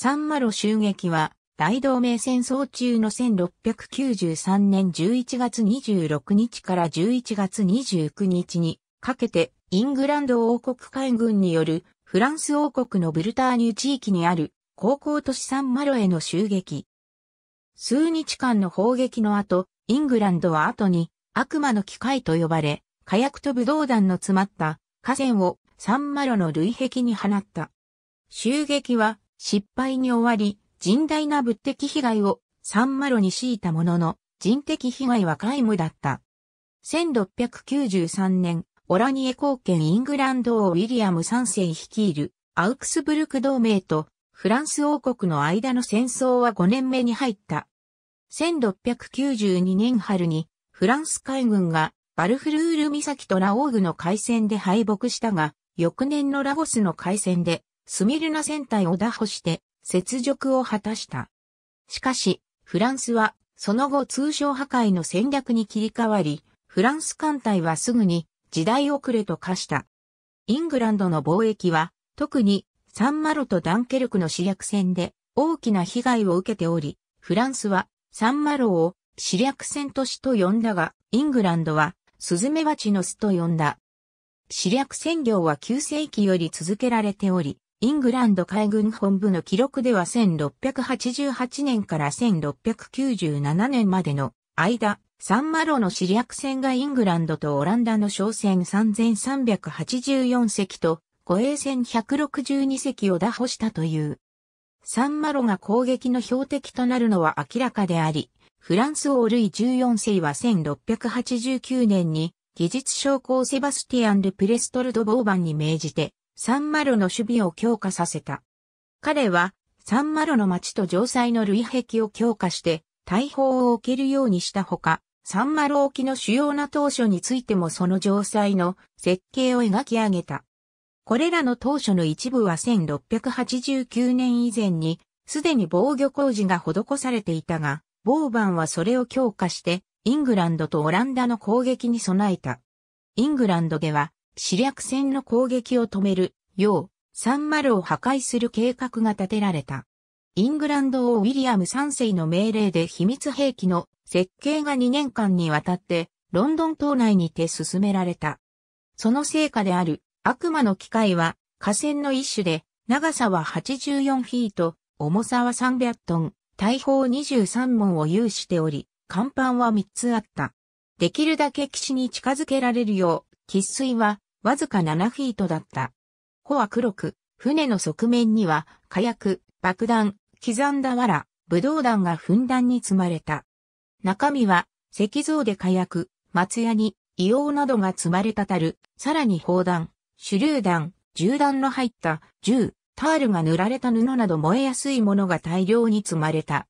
サンマロ襲撃は、大同盟戦争中の1693年11月26日から11月29日にかけて、イングランド王国海軍によるフランス王国のブルターニュ地域にある高校都市サンマロへの襲撃。数日間の砲撃の後、イングランドは後に悪魔の機械と呼ばれ、火薬と武道弾の詰まった河川をサンマロの類壁に放った。襲撃は失敗に終わり、甚大な物的被害をサンマロに強いたものの、人的被害は皆無だった。1693年、オラニエ貢献イングランド王ウィリアム3世率いるアウクスブルク同盟とフランス王国の間の戦争は5年目に入った。1692年春にフランス海軍がバルフルール岬とラオーグの海戦で敗北したが、翌年のラゴスの海戦でスミルナ戦隊を打破して雪辱を果たした。しかし、フランスはその後通商破壊の戦略に切り替わり、フランス艦隊はすぐに時代遅れと化した。イングランドの貿易は、特にサンマロとダンケルクの死略戦で大きな被害を受けており、フランスはサンマロを死略戦都市と呼んだが、イングランドはスズメバチの巣と呼んだ。死略戦業は9世紀より続けられており、イングランド海軍本部の記録では1688年から1697年までの間、サンマロの知略船がイングランドとオランダの商船3384隻と護衛船162隻を打破したという。サンマロが攻撃の標的となるのは明らかであり、フランス王ルイ14世は1689年に技術将校セバスティアン・ル・プレストルド・ボーバンに命じて、サンマロの守備を強化させた。彼は、サンマロの町と城塞の類壁を強化して、大砲を置けるようにしたほか、サンマロ沖の主要な当初についてもその城塞の設計を描き上げた。これらの当初の一部は1689年以前に、すでに防御工事が施されていたが、ボーバンはそれを強化して、イングランドとオランダの攻撃に備えた。イングランドでは、死略戦の攻撃を止める洋、サンマルを破壊する計画が立てられた。イングランド王ウィリアム3世の命令で秘密兵器の設計が2年間にわたってロンドン島内にて進められた。その成果である悪魔の機械は河川の一種で長さは84フィート、重さは300トン、大砲23門を有しており、甲板は3つあった。できるだけ岸に近づけられるよう、喫水はわずか7フィートだった。帆は黒く、船の側面には火薬、爆弾、刻んだ藁、武道弾がふんだんに積まれた。中身は石像で火薬、松屋に硫黄などが積まれたたる、さらに砲弾、手榴弾、銃弾の入った銃、タールが塗られた布など燃えやすいものが大量に積まれた。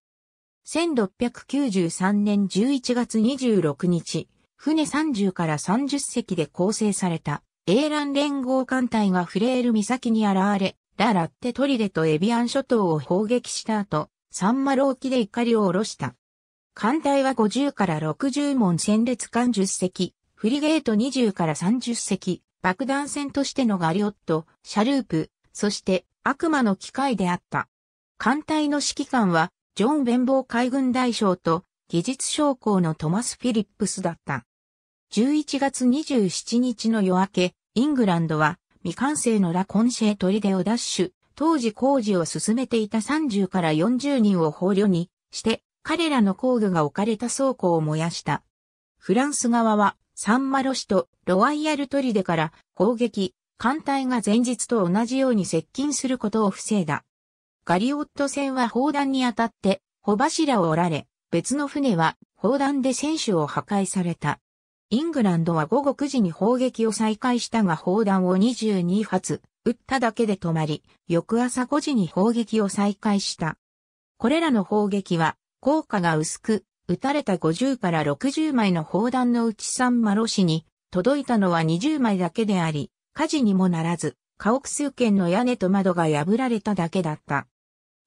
1693年11月26日、船30から30隻で構成された。英蘭連合艦隊がフレール岬に現れ、ラ・ラッテトリデとエビアン諸島を砲撃した後、サンマロ沖で怒りを下ろした。艦隊は50から60門戦列艦10隻、フリゲート20から30隻、爆弾船としてのガリオット、シャループ、そして悪魔の機械であった。艦隊の指揮官は、ジョン・ベンボー海軍大将と、技術将校のトマス・フィリップスだった。11月27日の夜明け、イングランドは未完成のラコンシェトリデをダッシュ、当時工事を進めていた30から40人を捕虜にして彼らの工具が置かれた倉庫を燃やした。フランス側はサンマロ市とロワイヤルトリデから攻撃、艦隊が前日と同じように接近することを防いだ。ガリオット船は砲弾に当たって、帆柱を折られ、別の船は砲弾で船首を破壊された。イングランドは午後9時に砲撃を再開したが砲弾を22発、撃っただけで止まり、翌朝5時に砲撃を再開した。これらの砲撃は、効果が薄く、撃たれた50から60枚の砲弾のうち3マロ市に届いたのは20枚だけであり、火事にもならず、家屋数軒の屋根と窓が破られただけだった。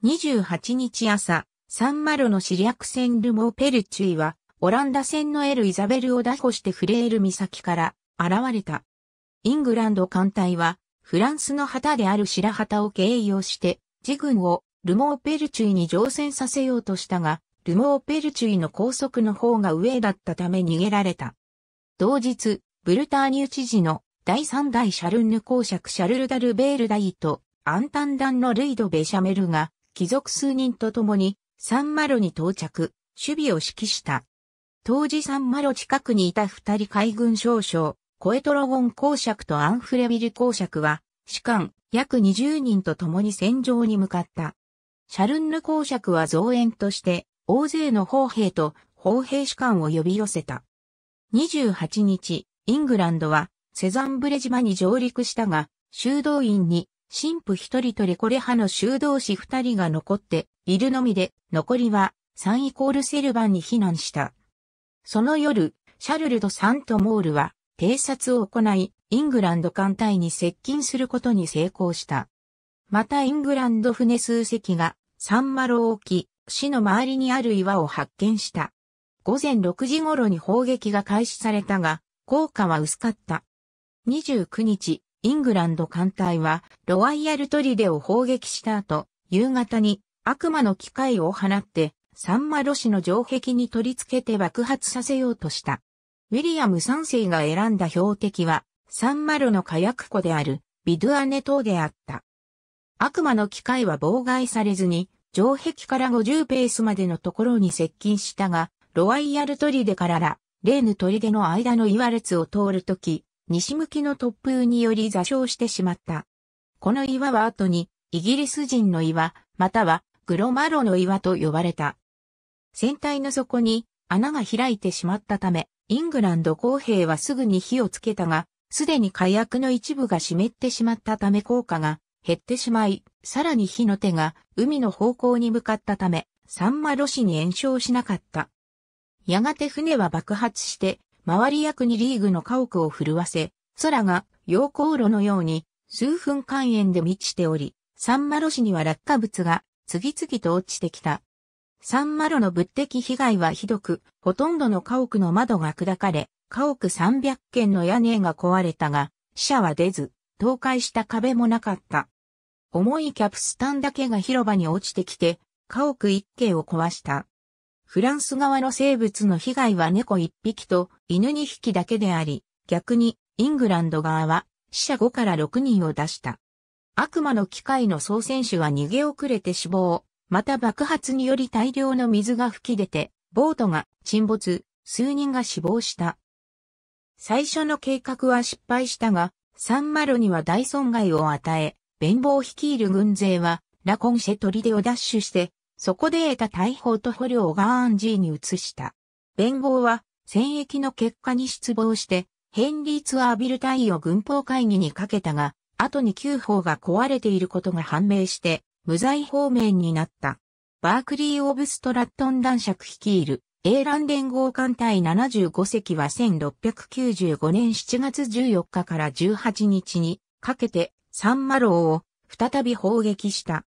28日朝、サンマロの知略船ルモーペルチュイはオランダ戦のエル・イザベルを打破してフレール岬から現れた。イングランド艦隊は、フランスの旗である白旗を意をして、自軍をルモーペルチュイに乗船させようとしたが、ルモーペルチュイの高速の方が上だったため逃げられた。同日、ブルターニュ知事の第三代シャルンヌ公爵シャルル・ダルベール大とアンタンダンのルイド・ベシャメルが貴族数人と共にサンマロに到着、守備を指揮した。当時サンマロ近くにいた二人海軍少将、コエトロゴン公爵とアンフレビル公爵は、士官約20人と共に戦場に向かった。シャルンヌ公爵は増援として、大勢の砲兵と砲兵士官を呼び寄せた。28日、イングランドは、セザンブレ島に上陸したが、修道院に、神父一人とレコレ派の修道士二人が残っているのみで、残りは、サンイコールセルバンに避難した。その夜、シャルルとサントモールは偵察を行い、イングランド艦隊に接近することに成功した。またイングランド船数隻がサンマロ沖、市の周りにある岩を発見した。午前6時頃に砲撃が開始されたが、効果は薄かった。29日、イングランド艦隊はロワイヤルトリデを砲撃した後、夕方に悪魔の機械を放ってサンマロ氏の城壁に取り付けて爆発させようとした。ウィリアム三世が選んだ標的は、サンマロの火薬庫である、ビドゥアネ島であった。悪魔の機械は妨害されずに、城壁から50ペースまでのところに接近したが、ロワイヤル砦からラ、レーヌ砦の間の岩列を通るとき、西向きの突風により座礁してしまった。この岩は後に、イギリス人の岩、またはグロマロの岩と呼ばれた。船体の底に穴が開いてしまったため、イングランド公兵はすぐに火をつけたが、すでに火薬の一部が湿ってしまったため効果が減ってしまい、さらに火の手が海の方向に向かったため、サンマロ市に延焼しなかった。やがて船は爆発して、周り役にリーグの家屋を震わせ、空が陽光炉のように数分間炎で満ちており、サンマロ市には落下物が次々と落ちてきた。サンマロの物的被害はひどく、ほとんどの家屋の窓が砕かれ、家屋300軒の屋根が壊れたが、死者は出ず、倒壊した壁もなかった。重いキャプスタンだけが広場に落ちてきて、家屋1軒を壊した。フランス側の生物の被害は猫1匹と犬2匹だけであり、逆にイングランド側は死者5から6人を出した。悪魔の機械の総選手は逃げ遅れて死亡。また爆発により大量の水が噴き出て、ボートが沈没、数人が死亡した。最初の計画は失敗したが、サンマロには大損害を与え、弁護率いる軍勢は、ラコンシェトリデを奪取して、そこで得た大砲と捕虜をガーンジーに移した。弁護は、戦役の結果に失望して、ヘンリー・ツアービル隊を軍法会議にかけたが、後に旧砲が壊れていることが判明して、無罪方面になった。バークリー・オブストラットン男爵率いる、英蘭連合艦隊75隻は1695年7月14日から18日にかけてサンマロを再び砲撃した。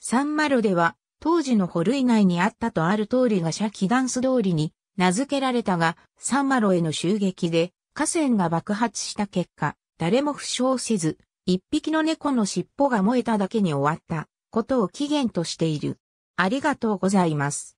サンマロでは当時のホルイ内にあったとある通りがシャキダンス通りに名付けられたがサンマロへの襲撃で河川が爆発した結果誰も負傷せず一匹の猫の尻尾が燃えただけに終わった。ことを起源としている。ありがとうございます。